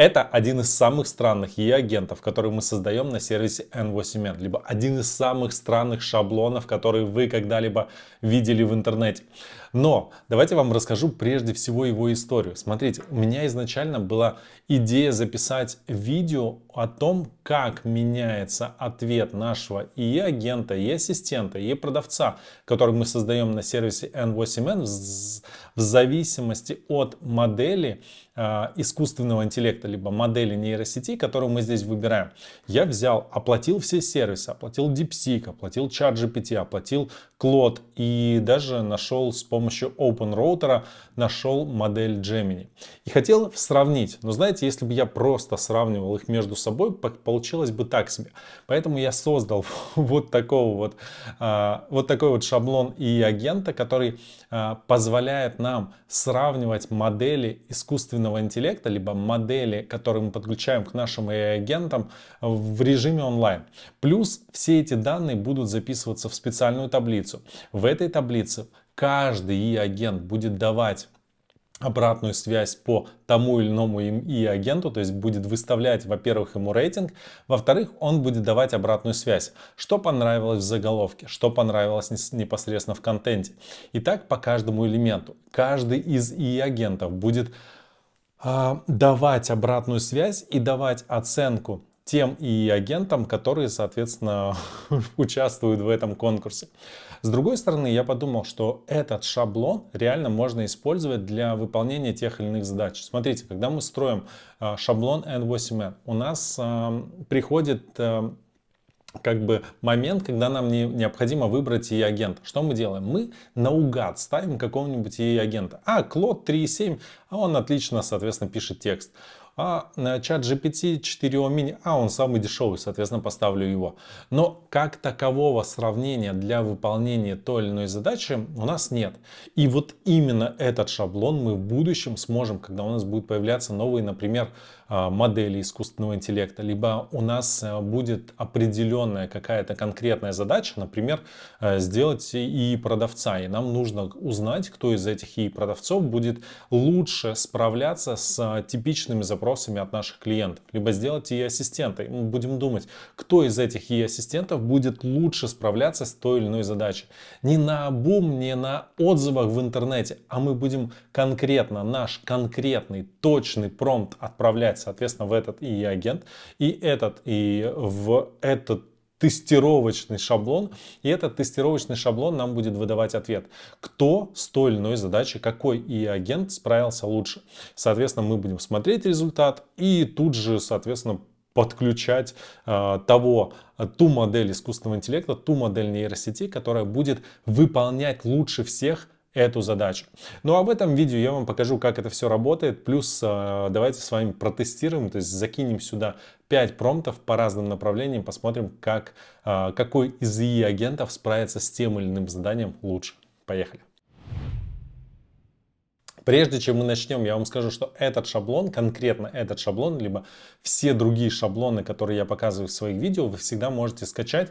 Это один из самых странных E-агентов, которые мы создаем на сервисе N8N, либо один из самых странных шаблонов, которые вы когда-либо видели в интернете. Но давайте вам расскажу прежде всего его историю. Смотрите, у меня изначально была идея записать видео о том, как меняется ответ нашего и агента, и ассистента, и продавца, который мы создаем на сервисе N8N в зависимости от модели а, искусственного интеллекта, либо модели нейросети, которую мы здесь выбираем. Я взял, оплатил все сервисы, оплатил DeepSeek, оплатил ChatGPT, оплатил Claude и даже нашел с помощью помощью Open Router нашел модель Gemini. И хотел сравнить, но знаете, если бы я просто сравнивал их между собой, получилось бы так себе. Поэтому я создал вот такого вот, а, вот такой вот шаблон и агента, который а, позволяет нам сравнивать модели искусственного интеллекта, либо модели, которые мы подключаем к нашим AI-агентам в режиме онлайн. Плюс все эти данные будут записываться в специальную таблицу. В этой таблице каждый и-агент будет давать обратную связь по тому или иному и агенту, то есть будет выставлять, во-первых, ему рейтинг, во-вторых, он будет давать обратную связь, что понравилось в заголовке, что понравилось непосредственно в контенте. И так по каждому элементу. Каждый из и агентов будет э, давать обратную связь и давать оценку тем и агентам, которые, соответственно, участвуют в этом конкурсе. С другой стороны, я подумал, что этот шаблон реально можно использовать для выполнения тех или иных задач. Смотрите, когда мы строим а, шаблон N8N, у нас а, приходит а, как бы момент, когда нам не, необходимо выбрать и e агент Что мы делаем? Мы наугад ставим какого-нибудь и e агента. А, Клод 3.7, а он отлично, соответственно, пишет текст. А э, чат GPT 4 o mini, а он самый дешевый, соответственно, поставлю его. Но как такового сравнения для выполнения той или иной задачи у нас нет. И вот именно этот шаблон мы в будущем сможем, когда у нас будут появляться новые, например, а, модели искусственного интеллекта, либо у нас э, будет определенная какая-то конкретная задача, например, э, сделать и продавца, и нам нужно узнать, кто из этих и продавцов будет лучше справляться с э, типичными запросами от наших клиентов, либо сделать и ассистента. мы будем думать, кто из этих и ассистентов будет лучше справляться с той или иной задачей. Не на бум, не на отзывах в интернете, а мы будем конкретно наш конкретный точный промпт отправлять соответственно, в этот и агент, и этот, и в этот тестировочный шаблон, и этот тестировочный шаблон нам будет выдавать ответ, кто с той или иной задачей, какой и агент справился лучше. Соответственно, мы будем смотреть результат и тут же, соответственно, подключать э, того, э, ту модель искусственного интеллекта, ту модель нейросети, которая будет выполнять лучше всех эту задачу. Ну а в этом видео я вам покажу, как это все работает. Плюс э, давайте с вами протестируем, то есть закинем сюда 5 промптов по разным направлениям, посмотрим, как, э, какой из ИИ-агентов справится с тем или иным заданием лучше. Поехали. Прежде чем мы начнем, я вам скажу, что этот шаблон, конкретно этот шаблон, либо все другие шаблоны, которые я показываю в своих видео, вы всегда можете скачать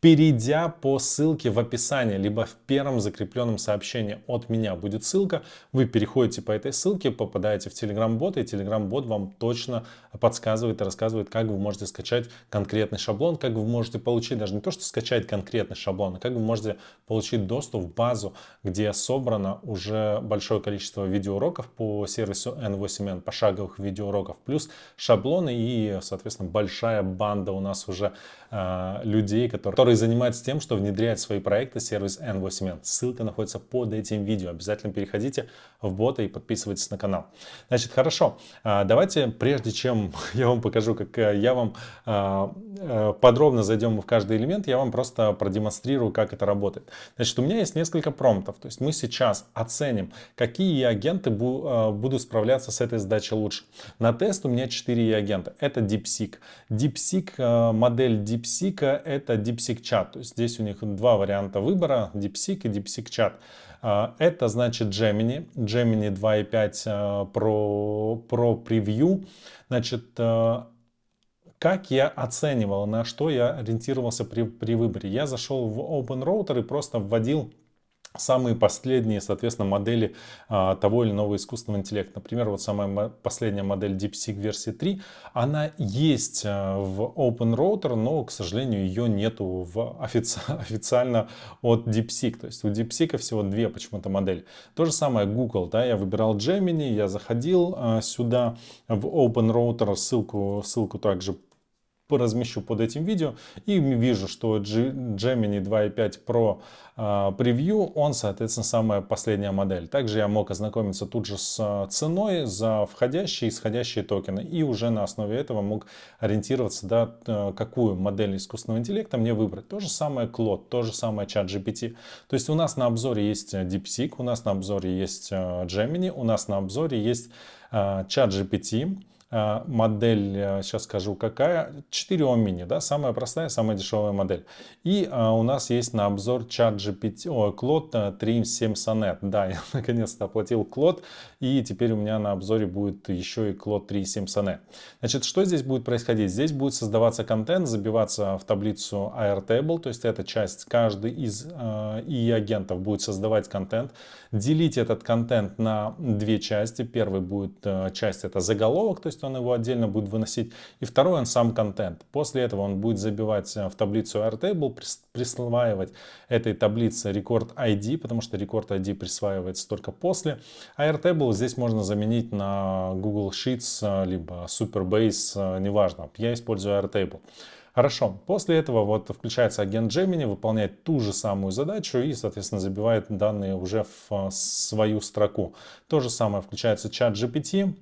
перейдя по ссылке в описании, либо в первом закрепленном сообщении от меня будет ссылка, вы переходите по этой ссылке, попадаете в Telegram-бот, и Telegram-бот вам точно подсказывает и рассказывает, как вы можете скачать конкретный шаблон, как вы можете получить, даже не то, что скачать конкретный шаблон, а как вы можете получить доступ в базу, где собрано уже большое количество видеоуроков по сервису N8N, пошаговых видеоуроков, плюс шаблоны и, соответственно, большая банда у нас уже э, людей, которые который занимается тем, что внедряет в свои проекты сервис N8N. Ссылка находится под этим видео. Обязательно переходите в бота и подписывайтесь на канал. Значит, хорошо, а, давайте прежде чем я вам покажу, как э, я вам а, э, подробно зайдем в каждый элемент, я вам просто продемонстрирую, как это работает. Значит, у меня есть несколько промптов. То есть мы сейчас оценим, какие агенты а, будут справляться с этой задачей лучше. На тест у меня 4 агента. Это DeepSeek. DeepSeek, э, модель DeepSeek это DeepSeek deepseek есть Здесь у них два варианта выбора, DeepSeek и deepseek Chat. А, это значит Gemini, Gemini 2.5 Pro, Pro Preview. Значит, а, как я оценивал, на что я ориентировался при, при выборе. Я зашел в Open Router и просто вводил самые последние, соответственно, модели а, того или иного искусственного интеллекта. Например, вот самая последняя модель DeepSeek версии 3, она есть а, в OpenRouter, но, к сожалению, ее нету в офици официально от DeepSeek. То есть у DeepSeek всего две почему-то модели. То же самое Google, да, я выбирал Gemini, я заходил а, сюда в OpenRouter, ссылку, ссылку также размещу под этим видео. И вижу, что Gemini 2.5 Pro э, превью, он, соответственно, самая последняя модель. Также я мог ознакомиться тут же с а, ценой за входящие и исходящие токены. И уже на основе этого мог ориентироваться, да, а, какую модель искусственного интеллекта мне выбрать. То же самое Claude то же самое чат GPT. То есть у нас на обзоре есть DeepSeek, у нас на обзоре есть Gemini, у нас на обзоре есть чат GPT, Э, модель, сейчас э, скажу какая, 4 Ом мини, да, самая простая, самая дешевая модель. И а, у нас есть на обзор чат GPT, о, Клод 3.7 Sonnet. Да, я наконец-то оплатил Клод, и теперь у меня на обзоре будет еще и Клод 3.7 Sonnet. Значит, что здесь будет происходить? Здесь будет создаваться контент, забиваться в таблицу AirTable, то есть эта часть, каждый из э, и агентов будет создавать контент, делить этот контент на две части. Первый будет э, часть это заголовок, то есть то он его отдельно будет выносить. И второй он сам контент. После этого он будет забивать э, в таблицу Airtable, присваивать этой таблице рекорд ID, потому что рекорд ID присваивается только после. А Airtable здесь можно заменить на Google Sheets, э, либо Superbase, э, неважно. Я использую Airtable. Хорошо, после этого вот включается агент Gemini, выполняет ту же самую задачу и, соответственно, забивает данные уже в свою строку. То же самое включается чат GPT,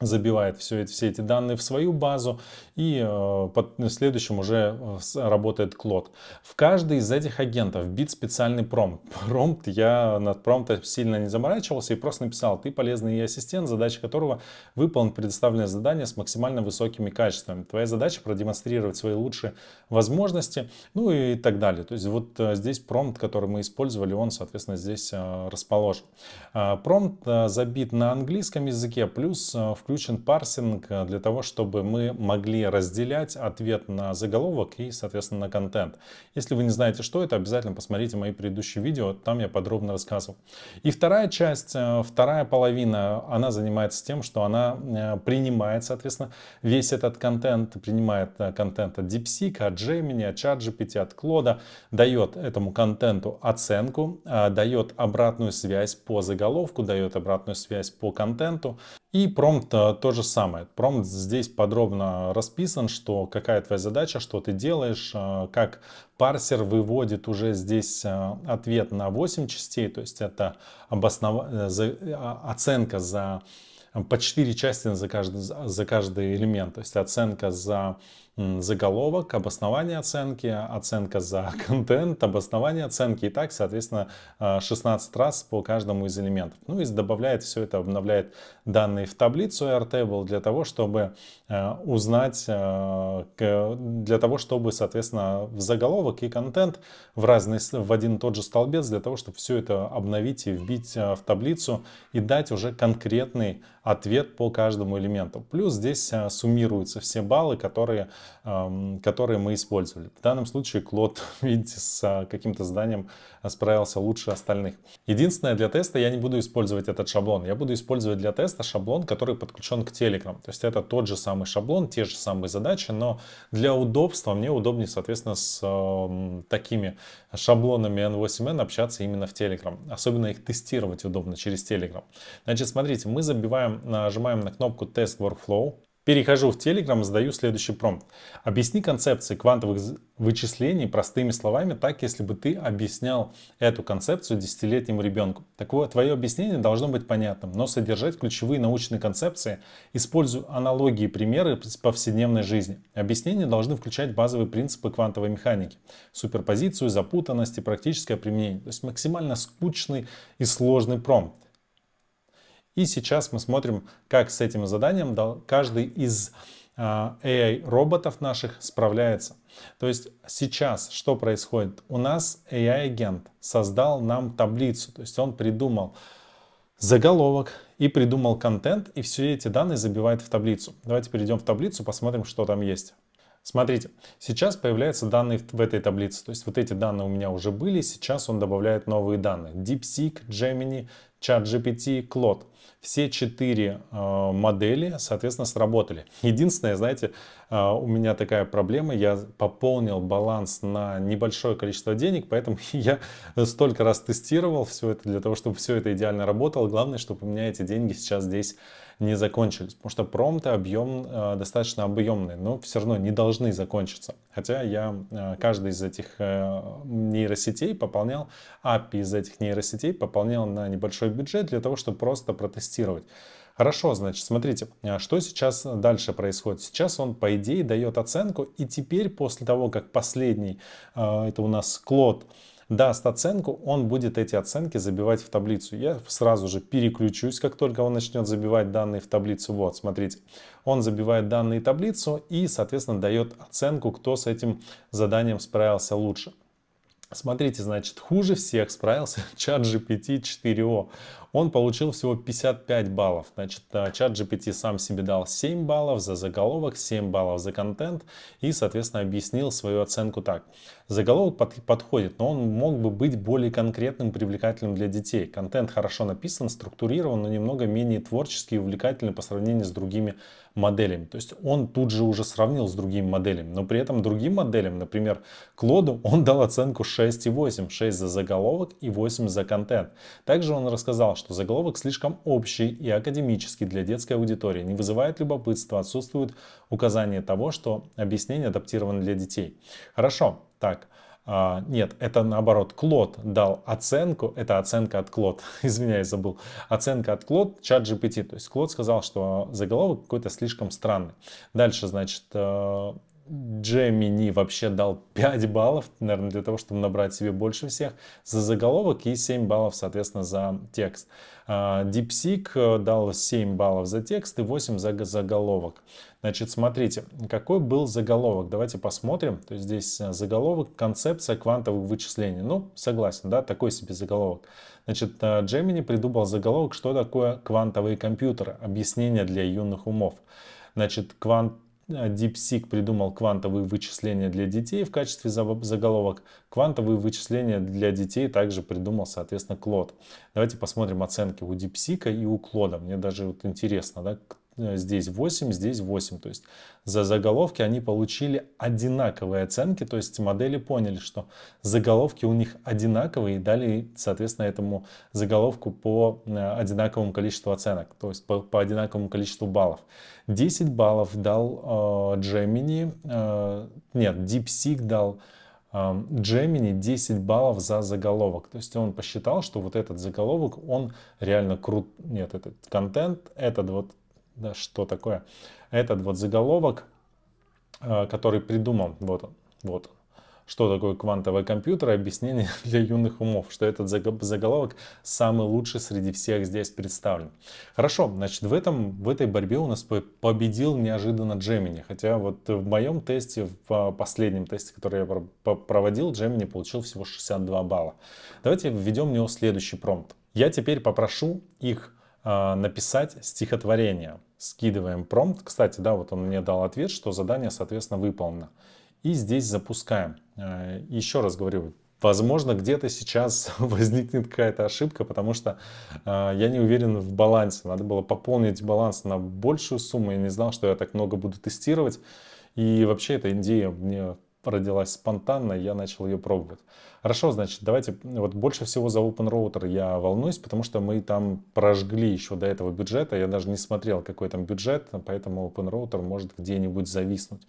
забивает все, все эти данные в свою базу и э, под следующим уже э, работает Клод. В каждый из этих агентов бит специальный промпт. Промпт я над промптом сильно не заморачивался и просто написал, ты полезный ассистент, задача которого выполнить предоставленное задание с максимально высокими качествами. Твоя задача продемонстрировать свои лучшие возможности, ну и так далее. То есть вот э, здесь промпт, который мы использовали, он, соответственно, здесь расположен. Промпт забит на английском языке, плюс в включен парсинг э, для того, чтобы мы могли разделять ответ на заголовок и, соответственно, на контент. Если вы не знаете, что это, обязательно посмотрите мои предыдущие видео, там я подробно рассказывал. И вторая часть, э, вторая половина, она занимается тем, что она э, принимает, соответственно, весь этот контент, принимает контент от DeepSeek, от Gemini, от ChatGPT, от Клода, дает этому контенту оценку, дает обратную связь по заголовку, дает обратную связь по контенту, и промпт э, то же самое. Промпт здесь подробно расписан, что какая твоя задача, что ты делаешь, э, как парсер выводит уже здесь э, ответ на 8 частей, то есть это обоснов... оценка за по 4 части за каждый, за каждый элемент, то есть оценка за заголовок, обоснование оценки, оценка за контент, обоснование оценки и так, соответственно, 16 э, раз по каждому из элементов. Ну и добавляет все это, обновляет данные в таблицу Airtable для того, чтобы э, узнать, э, для того, чтобы, соответственно, в заголовок и контент в, разный, в один и тот же столбец, для того, чтобы все это обновить и вбить в таблицу и дать уже конкретный ответ по каждому элементу. Плюс здесь суммируются все баллы, которые Эм, которые мы использовали. В данном случае Клод, видите, с э, каким-то заданием справился лучше остальных. Единственное, для теста я не буду использовать этот шаблон. Я буду использовать для теста шаблон, который подключен к Telegram. То есть это тот же самый шаблон, те же самые задачи, но для удобства мне удобнее, соответственно, с э, такими шаблонами N8N общаться именно в Telegram. Особенно их тестировать удобно через Telegram. Значит, смотрите, мы забиваем, нажимаем на кнопку «Тест Workflow». Перехожу в Telegram, задаю следующий промпт. Объясни концепции квантовых вычислений простыми словами, так, если бы ты объяснял эту концепцию десятилетнему ребенку. Такое твое объяснение должно быть понятным, но содержать ключевые научные концепции, используя аналогии и примеры из повседневной жизни. Объяснения должны включать базовые принципы квантовой механики, суперпозицию, запутанность и практическое применение. То есть максимально скучный и сложный промпт. И сейчас мы смотрим, как с этим заданием каждый из а, AI-роботов наших справляется. То есть сейчас что происходит? У нас AI-агент создал нам таблицу, то есть он придумал заголовок и придумал контент, и все эти данные забивает в таблицу. Давайте перейдем в таблицу, посмотрим, что там есть. Смотрите, сейчас появляются данные в этой таблице. То есть вот эти данные у меня уже были, сейчас он добавляет новые данные. DeepSeek, Gemini, ChatGPT, Claude. Все четыре э, модели, соответственно, сработали. Единственное, знаете, э, у меня такая проблема, я пополнил баланс на небольшое количество денег, поэтому я столько раз тестировал все это для того, чтобы все это идеально работало. Главное, чтобы у меня эти деньги сейчас здесь не закончились, потому что промты объем э, достаточно объемные, но все равно не должны закончиться. Хотя я э, каждый из этих э, нейросетей пополнял, API из этих нейросетей пополнял на небольшой бюджет для того, чтобы просто протестировать. Хорошо, значит, смотрите, а что сейчас дальше происходит. Сейчас он, по идее, дает оценку, и теперь после того, как последний, это у нас Клод, даст оценку, он будет эти оценки забивать в таблицу. Я сразу же переключусь, как только он начнет забивать данные в таблицу. Вот, смотрите, он забивает данные в таблицу и, соответственно, дает оценку, кто с этим заданием справился лучше. Смотрите, значит, хуже всех справился чат GPT 4O он получил всего 55 баллов. Значит, э, чат GPT сам себе дал 7 баллов за заголовок, 7 баллов за контент и, соответственно, объяснил свою оценку так. Заголовок под, подходит, но он мог бы быть более конкретным, привлекательным для детей. Контент хорошо написан, структурирован, но немного менее творческий и увлекательный по сравнению с другими моделями. То есть он тут же уже сравнил с другими моделями, но при этом другим моделям, например, Клоду, он дал оценку 6,8, 6 за заголовок и 8 за контент. Также он рассказал, что заголовок слишком общий и академический для детской аудитории, не вызывает любопытства, отсутствует указание того, что объяснение адаптировано для детей. Хорошо, так. А, нет, это наоборот, Клод дал оценку, это оценка от Клод, извиняюсь, забыл, оценка от Клод, чат GPT, то есть Клод сказал, что заголовок какой-то слишком странный. Дальше, значит, э, Джемини вообще дал 5 баллов, наверное, для того, чтобы набрать себе больше всех за заголовок и 7 баллов, соответственно, за текст. DeepSeek а, э, дал 7 баллов за текст и 8 за заголовок. Значит, смотрите, какой был заголовок. Давайте посмотрим. То есть здесь э, заголовок «Концепция квантовых вычислений». Ну, согласен, да, такой себе заголовок. Значит, э, Джемини придумал заголовок «Что такое квантовые компьютеры? Объяснение для юных умов». Значит, квант а, DeepSeek придумал квантовые вычисления для детей в качестве заголовок. Квантовые вычисления для детей также придумал, соответственно, Клод. Давайте посмотрим оценки у DeepSeek и у Клода. Мне даже вот интересно, да, Э, здесь 8, здесь 8. То есть за заголовки они получили одинаковые оценки, то есть модели поняли, что заголовки у них одинаковые и дали, соответственно, этому заголовку по э, одинаковому количеству оценок, то есть по, по одинаковому количеству баллов. 10 баллов дал э, э, нет, DeepSeek дал Джемини э, Gemini 10 баллов за заголовок. То есть он посчитал, что вот этот заголовок, он реально крут... Нет, этот контент, этот вот да что такое, этот вот заголовок, э, который придумал, вот он, вот он, что такое квантовый компьютер, объяснение для юных умов, что этот заголовок самый лучший среди всех здесь представлен. Хорошо, значит, в, этом, в этой борьбе у нас победил неожиданно Джемини, хотя вот в моем тесте, в а, последнем тесте, который я проводил, Джемини получил всего 62 балла. Давайте введем в него следующий промпт. Я теперь попрошу их а, написать стихотворение. Скидываем промпт. Кстати, да, вот он мне дал ответ, что задание, соответственно, выполнено. И здесь запускаем. А, еще раз говорю, возможно, где-то сейчас возникнет какая-то ошибка, потому что а, я не уверен в балансе. Надо было пополнить баланс на большую сумму. Я не знал, что я так много буду тестировать. И вообще эта идея мне родилась спонтанно, и я начал ее пробовать. Хорошо, значит, давайте, вот больше всего за Open Router я волнуюсь, потому что мы там прожгли еще до этого бюджета, я даже не смотрел, какой там бюджет, поэтому Open Router может где-нибудь зависнуть.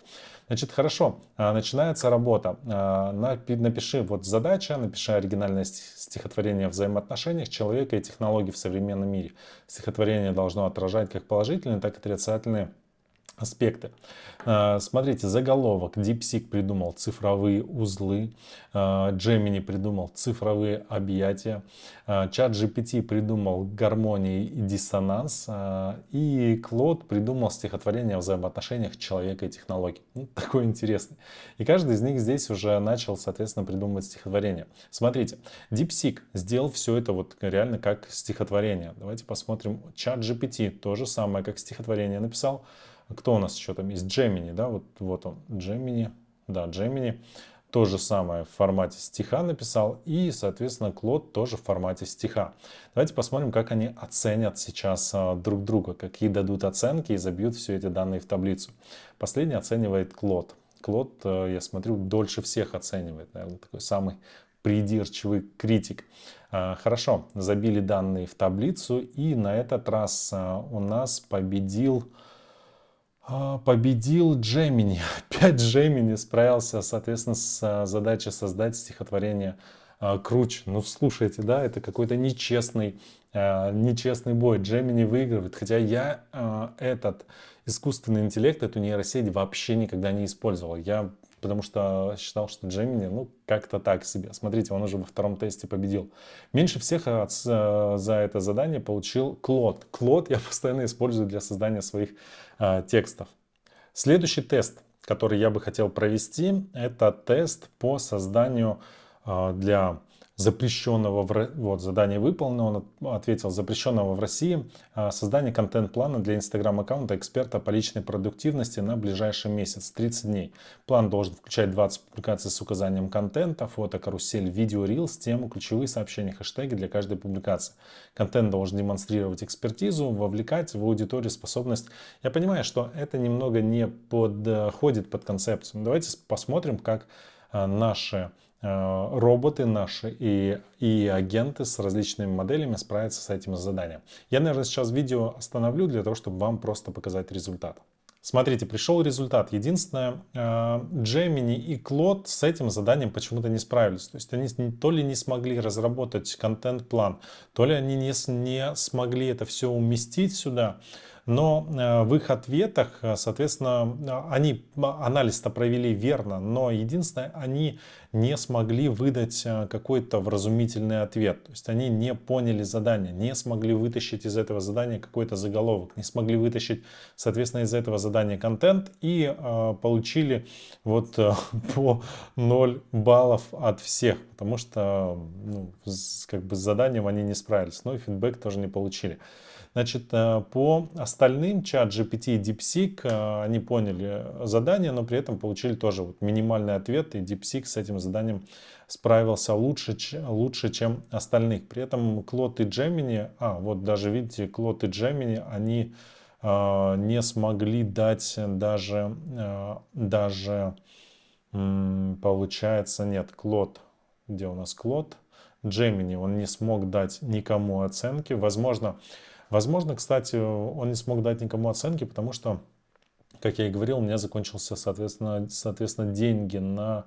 Значит, хорошо, а, начинается работа. А, напиши вот задача, напиши оригинальное стихотворение о взаимоотношениях человека и технологий в современном мире. Стихотворение должно отражать как положительные, так и отрицательные аспекты. А, смотрите, заголовок DeepSeek придумал цифровые узлы, а, Gemini придумал цифровые объятия, чат GPT придумал гармонии и диссонанс, а, и Клод придумал стихотворение о взаимоотношениях человека и технологий. Ну, такой интересный. И каждый из них здесь уже начал, соответственно, придумывать стихотворение. Смотрите, DeepSeek сделал все это вот реально как стихотворение. Давайте посмотрим. Чат GPT то же самое, как стихотворение написал. Кто у нас еще там есть? Джемини, да, вот, вот он, Джемини, да, Джемини. То же самое в формате стиха написал и, соответственно, Клод тоже в формате стиха. Давайте посмотрим, как они оценят сейчас а, друг друга, какие дадут оценки и забьют все эти данные в таблицу. Последний оценивает Клод. Клод, э, я смотрю, дольше всех оценивает, наверное, такой самый придирчивый критик. А, хорошо, забили данные в таблицу, и на этот раз а, у нас победил а, победил Джемини. Опять Джемини справился, соответственно, с а, задачей создать стихотворение а, Круч. Ну, слушайте, да, это какой-то нечестный, нечестный бой. Джемини выигрывает, хотя я этот искусственный интеллект, эту нейросеть вообще никогда не использовал. Я потому что считал, что Джемини, ну, как-то так себе. Смотрите, он уже во втором тесте победил. Меньше всех э, от, э, за это задание получил Клод. Клод я постоянно использую для создания своих э, текстов. Следующий тест, который я бы хотел провести, это тест по созданию э, для запрещенного, в, вот задание выполнено, он ответил, запрещенного в России а, создание контент-плана для инстаграм-аккаунта эксперта по личной продуктивности на ближайший месяц, 30 дней. План должен включать 20 публикаций с указанием контента, фото, карусель, видео, рилс, тему, ключевые сообщения, хэштеги для каждой публикации. Контент должен демонстрировать экспертизу, вовлекать в аудиторию способность. Я понимаю, что это немного не подходит под концепцию. Давайте посмотрим, как а, наши Э, роботы наши и, и агенты с различными моделями справятся с этим заданием. Я, наверное, сейчас видео остановлю для того, чтобы вам просто показать результат. Смотрите, пришел результат. Единственное, Джемини э, и Клод с этим заданием почему-то не справились. То есть они то ли не смогли разработать контент-план, то ли они не, не смогли это все уместить сюда. Но э, в их ответах, э, соответственно, э, они анализ-то провели верно, но единственное, они не смогли выдать какой-то вразумительный ответ. То есть они не поняли задание, не смогли вытащить из этого задания какой-то заголовок, не смогли вытащить, соответственно, из этого задания контент и э, получили вот э, по 0 баллов от всех, потому что ну, с, как бы с заданием они не справились, но и фидбэк тоже не получили. Значит, э, по остальным чат GPT и DeepSeek э, они поняли задание, но при этом получили тоже вот минимальный ответ, и DeepSeek с этим заданием справился лучше, лучше, чем остальных. При этом Клод и Джемини, а, вот даже видите, Клод и Джемини, они э, не смогли дать даже, э, даже э, получается, нет, Клод, где у нас Клод? Джемини, он не смог дать никому оценки. Возможно, Возможно, кстати, он не смог дать никому оценки, потому что, как я и говорил, у меня закончился, соответственно, соответственно деньги на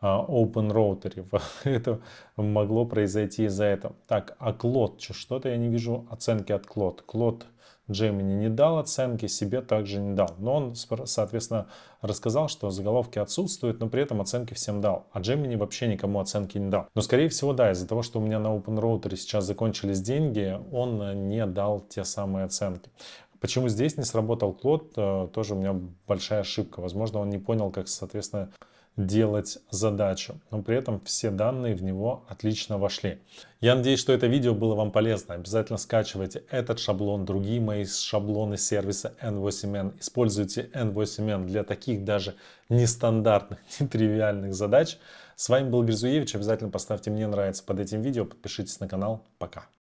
а, Open Router. это могло произойти из-за этого. Так, а Клод? Что-то я не вижу оценки от Клод. Клод Джеймини не дал оценки, себе также не дал. Но он, соответственно, рассказал, что заголовки отсутствуют, но при этом оценки всем дал. А Джеймини вообще никому оценки не дал. Но, скорее всего, да, из-за того, что у меня на OpenRouter сейчас закончились деньги, он э, не дал те самые оценки. Почему здесь не сработал Клод, э, тоже у меня большая ошибка. Возможно, он не понял, как, соответственно, делать задачу, но при этом все данные в него отлично вошли. Я надеюсь, что это видео было вам полезно. Обязательно скачивайте этот шаблон, другие мои шаблоны сервиса N8N. Используйте N8N для таких даже нестандартных, нетривиальных задач. С вами был Гризуевич. Обязательно поставьте мне нравится под этим видео, подпишитесь на канал. Пока.